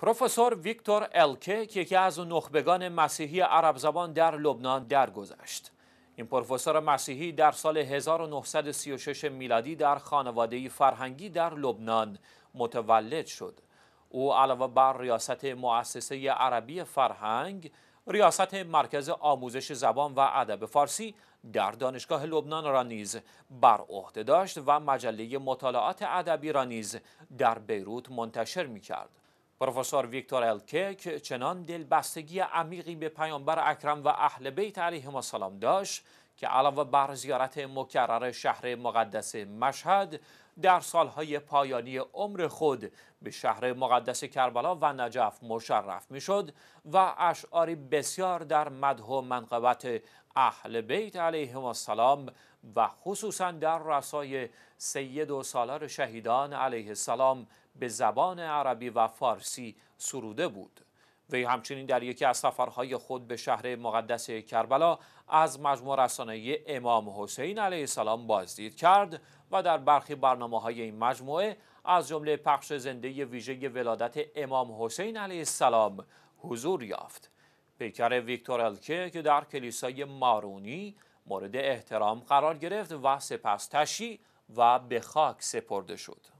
پروفسور ویکتور الکه که یکی از نخبگان مسیحی عرب زبان در لبنان درگذشت. این پروفسور مسیحی در سال 1936 میلادی در خانواده فرهنگی در لبنان متولد شد. او علاوه بر ریاست مؤسسه عربی فرهنگ، ریاست مرکز آموزش زبان و ادب فارسی در دانشگاه لبنان را نیز بر عهده داشت و مجله مطالعات ادبی را نیز در بیروت منتشر می کرد. پروفسور ویکتور الکک چنان دلبستگی عمیقی به پیامبر اکرم و اهل بیت علیهم السلام داشت که علاوه بر زیارت مکرر شهر مقدس مشهد در سالهای پایانی عمر خود به شهر مقدس کربلا و نجف مشرف میشد و اشعاری بسیار در مدح و منقبت اهل بیت علیهم السلام و خصوصا در رسای سید و سالار شهیدان علیه السلام به زبان عربی و فارسی سروده بود وی همچنین در یکی از سفرهای خود به شهر مقدس کربلا از مجموع رسانه امام حسین علیه السلام بازدید کرد و در برخی برنامه های این مجموعه از جمله پخش زنده ویژه ولادت امام حسین علیه السلام حضور یافت. پیکر ویکتور الکه که در کلیسای مارونی مورد احترام قرار گرفت و سپس تشی و به خاک سپرده شد.